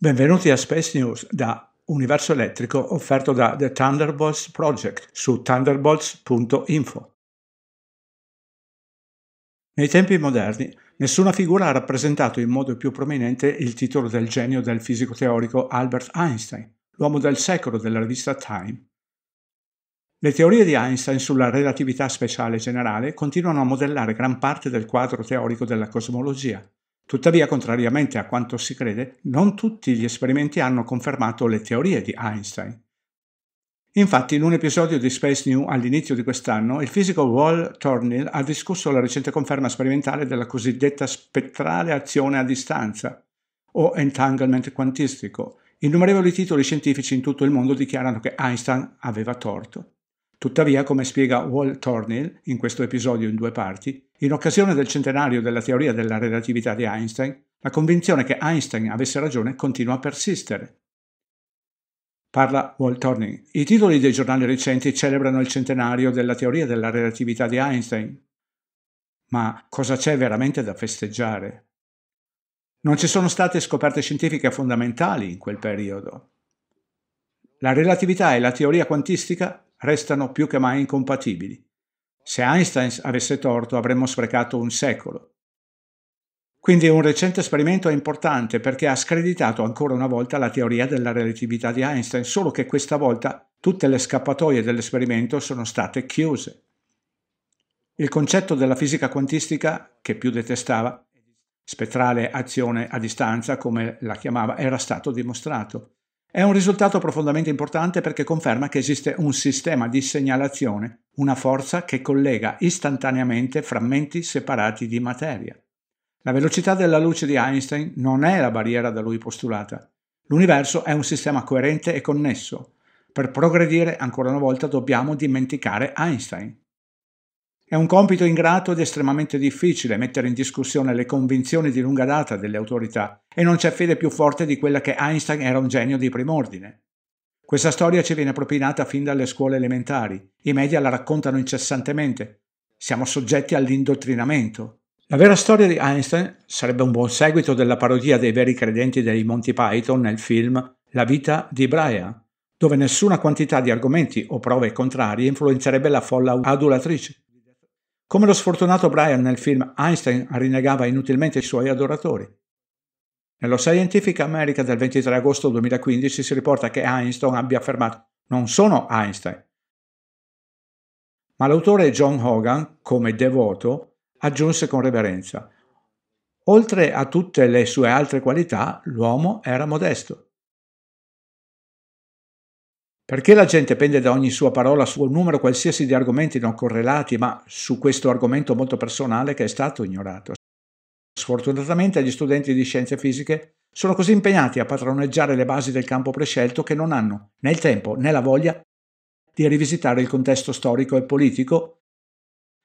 Benvenuti a Space News da Universo Elettrico offerto da The Thunderbolts Project su thunderbolts.info. Nei tempi moderni nessuna figura ha rappresentato in modo più prominente il titolo del genio del fisico teorico Albert Einstein, l'uomo del secolo della rivista Time. Le teorie di Einstein sulla relatività speciale generale continuano a modellare gran parte del quadro teorico della cosmologia, Tuttavia, contrariamente a quanto si crede, non tutti gli esperimenti hanno confermato le teorie di Einstein. Infatti, in un episodio di Space New all'inizio di quest'anno, il fisico Wall Tornil ha discusso la recente conferma sperimentale della cosiddetta spettrale azione a distanza, o entanglement quantistico. Innumerevoli titoli scientifici in tutto il mondo dichiarano che Einstein aveva torto. Tuttavia, come spiega Walt Tornil in questo episodio in due parti, in occasione del centenario della teoria della relatività di Einstein, la convinzione che Einstein avesse ragione continua a persistere. Parla Walt Tornil. I titoli dei giornali recenti celebrano il centenario della teoria della relatività di Einstein. Ma cosa c'è veramente da festeggiare? Non ci sono state scoperte scientifiche fondamentali in quel periodo. La relatività e la teoria quantistica restano più che mai incompatibili. Se Einstein avesse torto avremmo sprecato un secolo. Quindi un recente esperimento è importante perché ha screditato ancora una volta la teoria della relatività di Einstein, solo che questa volta tutte le scappatoie dell'esperimento sono state chiuse. Il concetto della fisica quantistica, che più detestava, spettrale azione a distanza, come la chiamava, era stato dimostrato. È un risultato profondamente importante perché conferma che esiste un sistema di segnalazione, una forza che collega istantaneamente frammenti separati di materia. La velocità della luce di Einstein non è la barriera da lui postulata. L'universo è un sistema coerente e connesso. Per progredire ancora una volta dobbiamo dimenticare Einstein. È un compito ingrato ed estremamente difficile mettere in discussione le convinzioni di lunga data delle autorità e non c'è fede più forte di quella che Einstein era un genio di prim'ordine. Questa storia ci viene propinata fin dalle scuole elementari, i media la raccontano incessantemente, siamo soggetti all'indottrinamento. La vera storia di Einstein sarebbe un buon seguito della parodia dei veri credenti dei Monty Python nel film La vita di Brian, dove nessuna quantità di argomenti o prove contrarie influenzerebbe la folla adulatrice. Come lo sfortunato Brian nel film Einstein rinnegava inutilmente i suoi adoratori. Nello Scientific America del 23 agosto 2015 si riporta che Einstein abbia affermato non sono Einstein. Ma l'autore John Hogan, come devoto, aggiunse con reverenza Oltre a tutte le sue altre qualità, l'uomo era modesto. Perché la gente pende da ogni sua parola su numero qualsiasi di argomenti non correlati, ma su questo argomento molto personale che è stato ignorato? Sfortunatamente gli studenti di scienze fisiche sono così impegnati a padroneggiare le basi del campo prescelto che non hanno né il tempo né la voglia di rivisitare il contesto storico e politico,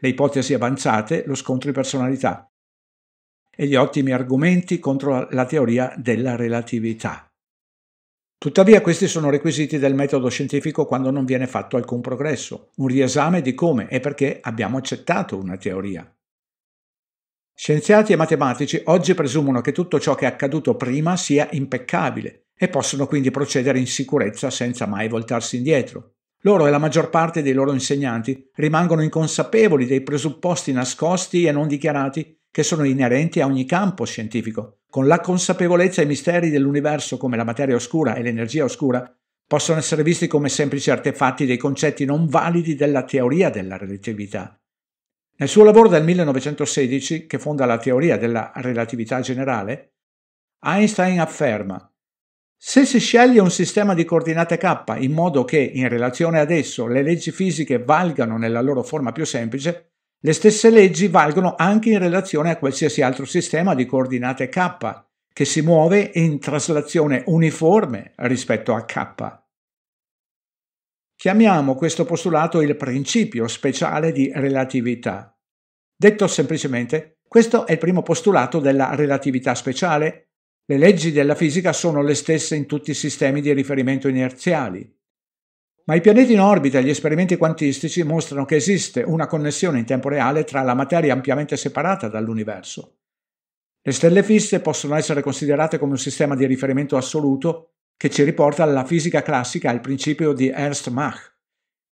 le ipotesi avanzate, lo scontro di personalità e gli ottimi argomenti contro la teoria della relatività. Tuttavia questi sono requisiti del metodo scientifico quando non viene fatto alcun progresso, un riesame di come e perché abbiamo accettato una teoria. Scienziati e matematici oggi presumono che tutto ciò che è accaduto prima sia impeccabile e possono quindi procedere in sicurezza senza mai voltarsi indietro. Loro e la maggior parte dei loro insegnanti rimangono inconsapevoli dei presupposti nascosti e non dichiarati che sono inerenti a ogni campo scientifico, con la consapevolezza i misteri dell'universo come la materia oscura e l'energia oscura, possono essere visti come semplici artefatti dei concetti non validi della teoria della relatività. Nel suo lavoro del 1916, che fonda la teoria della relatività generale, Einstein afferma se si sceglie un sistema di coordinate k in modo che in relazione ad esso le leggi fisiche valgano nella loro forma più semplice, le stesse leggi valgono anche in relazione a qualsiasi altro sistema di coordinate k, che si muove in traslazione uniforme rispetto a k. Chiamiamo questo postulato il principio speciale di relatività. Detto semplicemente, questo è il primo postulato della relatività speciale. Le leggi della fisica sono le stesse in tutti i sistemi di riferimento inerziali. Ma i pianeti in orbita e gli esperimenti quantistici mostrano che esiste una connessione in tempo reale tra la materia ampiamente separata dall'universo. Le stelle fisse possono essere considerate come un sistema di riferimento assoluto che ci riporta alla fisica classica al principio di Ernst Mach,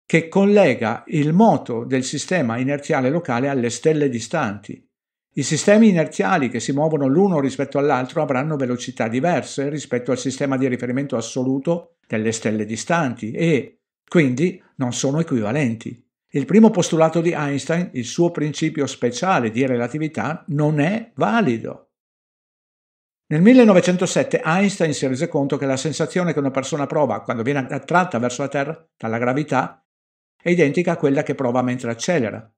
che collega il moto del sistema inerziale locale alle stelle distanti. I sistemi inerziali che si muovono l'uno rispetto all'altro avranno velocità diverse rispetto al sistema di riferimento assoluto delle stelle distanti e, quindi non sono equivalenti. Il primo postulato di Einstein, il suo principio speciale di relatività, non è valido. Nel 1907 Einstein si rese conto che la sensazione che una persona prova quando viene attratta verso la Terra dalla gravità è identica a quella che prova mentre accelera.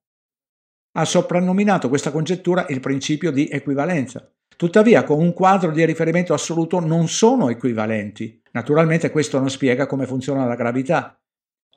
Ha soprannominato questa congettura il principio di equivalenza. Tuttavia, con un quadro di riferimento assoluto non sono equivalenti. Naturalmente questo non spiega come funziona la gravità,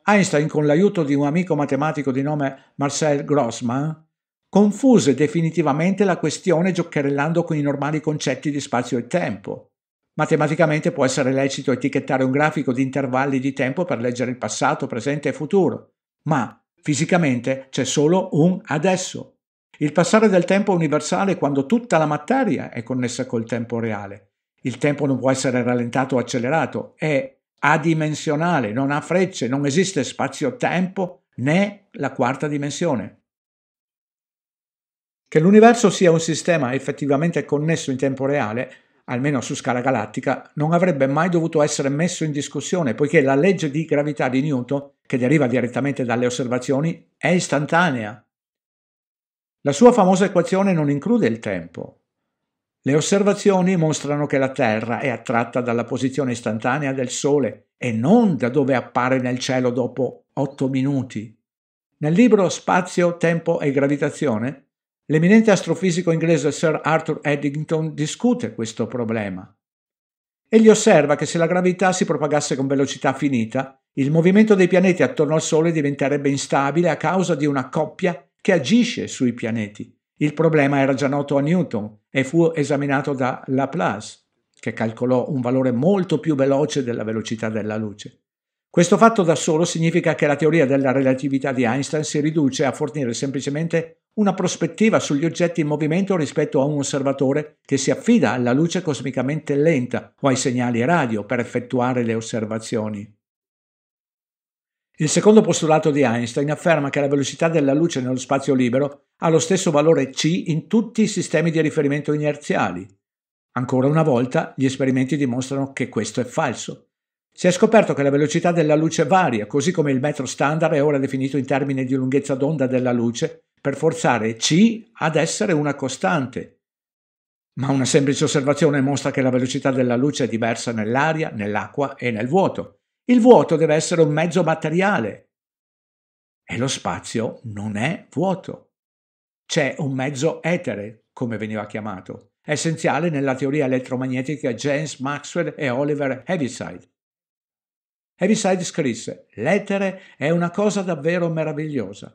Einstein, con l'aiuto di un amico matematico di nome Marcel Grossman, confuse definitivamente la questione giocherellando con i normali concetti di spazio e tempo. Matematicamente può essere lecito etichettare un grafico di intervalli di tempo per leggere il passato, presente e futuro, ma fisicamente c'è solo un adesso. Il passare del tempo universale quando tutta la materia è connessa col tempo reale. Il tempo non può essere rallentato o accelerato, è adimensionale, non ha frecce, non esiste spazio-tempo né la quarta dimensione. Che l'universo sia un sistema effettivamente connesso in tempo reale, almeno su scala galattica, non avrebbe mai dovuto essere messo in discussione, poiché la legge di gravità di Newton, che deriva direttamente dalle osservazioni, è istantanea. La sua famosa equazione non include il tempo, le osservazioni mostrano che la Terra è attratta dalla posizione istantanea del Sole e non da dove appare nel cielo dopo 8 minuti. Nel libro Spazio, Tempo e Gravitazione, l'eminente astrofisico inglese Sir Arthur Eddington discute questo problema. Egli osserva che se la gravità si propagasse con velocità finita, il movimento dei pianeti attorno al Sole diventerebbe instabile a causa di una coppia che agisce sui pianeti. Il problema era già noto a Newton e fu esaminato da Laplace, che calcolò un valore molto più veloce della velocità della luce. Questo fatto da solo significa che la teoria della relatività di Einstein si riduce a fornire semplicemente una prospettiva sugli oggetti in movimento rispetto a un osservatore che si affida alla luce cosmicamente lenta o ai segnali radio per effettuare le osservazioni. Il secondo postulato di Einstein afferma che la velocità della luce nello spazio libero ha lo stesso valore c in tutti i sistemi di riferimento inerziali. Ancora una volta, gli esperimenti dimostrano che questo è falso. Si è scoperto che la velocità della luce varia, così come il metro standard è ora definito in termini di lunghezza d'onda della luce, per forzare c ad essere una costante, ma una semplice osservazione mostra che la velocità della luce è diversa nell'aria, nell'acqua e nel vuoto. Il vuoto deve essere un mezzo materiale e lo spazio non è vuoto. C'è un mezzo etere, come veniva chiamato, essenziale nella teoria elettromagnetica James Maxwell e Oliver Heaviside. Heaviside scrisse: L'etere è una cosa davvero meravigliosa.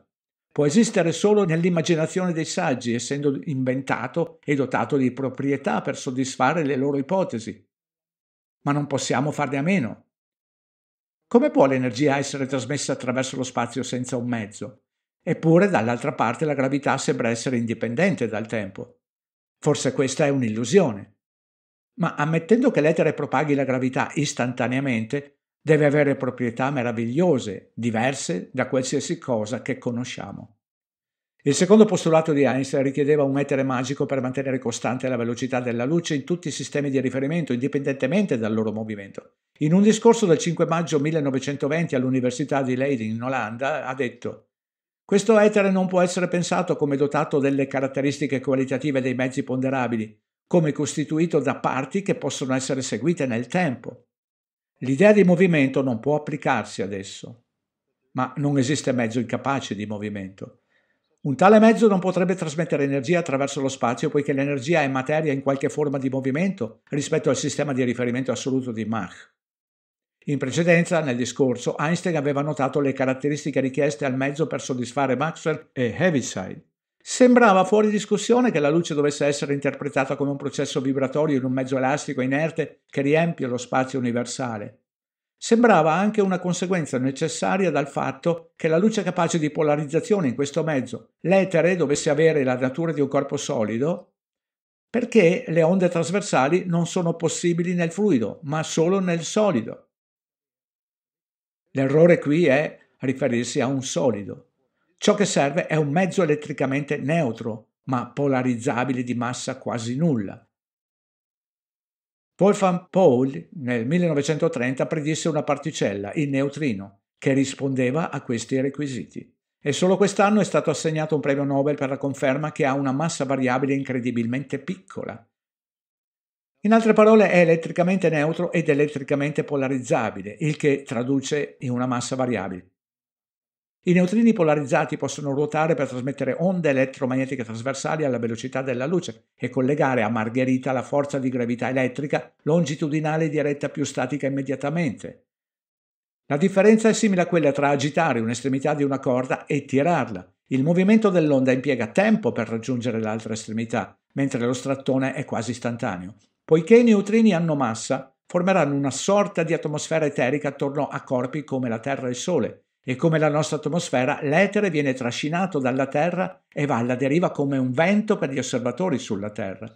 Può esistere solo nell'immaginazione dei saggi, essendo inventato e dotato di proprietà per soddisfare le loro ipotesi. Ma non possiamo farne a meno. Come può l'energia essere trasmessa attraverso lo spazio senza un mezzo? Eppure dall'altra parte la gravità sembra essere indipendente dal tempo. Forse questa è un'illusione. Ma ammettendo che l'etere propaghi la gravità istantaneamente, deve avere proprietà meravigliose, diverse da qualsiasi cosa che conosciamo. Il secondo postulato di Einstein richiedeva un etere magico per mantenere costante la velocità della luce in tutti i sistemi di riferimento, indipendentemente dal loro movimento. In un discorso del 5 maggio 1920 all'Università di Leiden in Olanda ha detto questo etere non può essere pensato come dotato delle caratteristiche qualitative dei mezzi ponderabili, come costituito da parti che possono essere seguite nel tempo. L'idea di movimento non può applicarsi ad esso, ma non esiste mezzo incapace di movimento. Un tale mezzo non potrebbe trasmettere energia attraverso lo spazio poiché l'energia è materia in qualche forma di movimento rispetto al sistema di riferimento assoluto di Mach. In precedenza, nel discorso, Einstein aveva notato le caratteristiche richieste al mezzo per soddisfare Maxwell e Heaviside. Sembrava fuori discussione che la luce dovesse essere interpretata come un processo vibratorio in un mezzo elastico e inerte che riempie lo spazio universale sembrava anche una conseguenza necessaria dal fatto che la luce capace di polarizzazione in questo mezzo, l'etere, dovesse avere la natura di un corpo solido, perché le onde trasversali non sono possibili nel fluido, ma solo nel solido. L'errore qui è riferirsi a un solido. Ciò che serve è un mezzo elettricamente neutro, ma polarizzabile di massa quasi nulla, Wolfgang Paul nel 1930 predisse una particella, il neutrino, che rispondeva a questi requisiti. E solo quest'anno è stato assegnato un premio Nobel per la conferma che ha una massa variabile incredibilmente piccola. In altre parole è elettricamente neutro ed elettricamente polarizzabile, il che traduce in una massa variabile. I neutrini polarizzati possono ruotare per trasmettere onde elettromagnetiche trasversali alla velocità della luce e collegare a Margherita la forza di gravità elettrica longitudinale diretta più statica immediatamente. La differenza è simile a quella tra agitare un'estremità di una corda e tirarla. Il movimento dell'onda impiega tempo per raggiungere l'altra estremità, mentre lo strattone è quasi istantaneo. Poiché i neutrini hanno massa, formeranno una sorta di atmosfera eterica attorno a corpi come la Terra e il Sole, e come la nostra atmosfera, l'etere viene trascinato dalla Terra e va alla deriva come un vento per gli osservatori sulla Terra.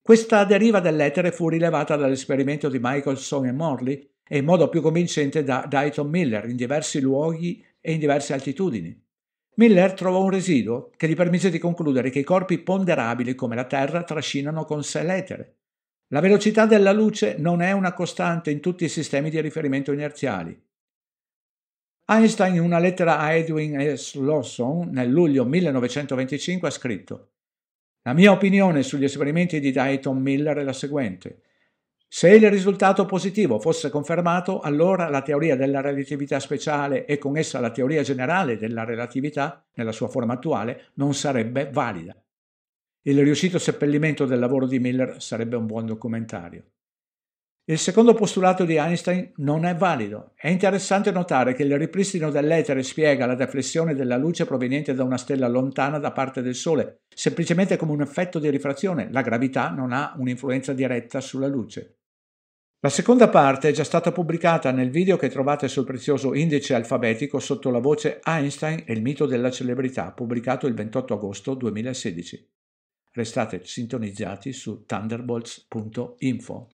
Questa deriva dell'etere fu rilevata dall'esperimento di Michelson e Morley e in modo più convincente da Dighton Miller in diversi luoghi e in diverse altitudini. Miller trovò un residuo che gli permise di concludere che i corpi ponderabili come la Terra trascinano con sé l'etere. La velocità della luce non è una costante in tutti i sistemi di riferimento inerziali. Einstein in una lettera a Edwin S. Lawson nel luglio 1925 ha scritto La mia opinione sugli esperimenti di Dayton Miller è la seguente. Se il risultato positivo fosse confermato, allora la teoria della relatività speciale e con essa la teoria generale della relatività, nella sua forma attuale, non sarebbe valida. Il riuscito seppellimento del lavoro di Miller sarebbe un buon documentario. Il secondo postulato di Einstein non è valido. È interessante notare che il ripristino dell'etere spiega la deflessione della luce proveniente da una stella lontana da parte del Sole, semplicemente come un effetto di rifrazione. La gravità non ha un'influenza diretta sulla luce. La seconda parte è già stata pubblicata nel video che trovate sul prezioso indice alfabetico sotto la voce Einstein e il mito della celebrità, pubblicato il 28 agosto 2016. Restate sintonizzati su thunderbolts.info.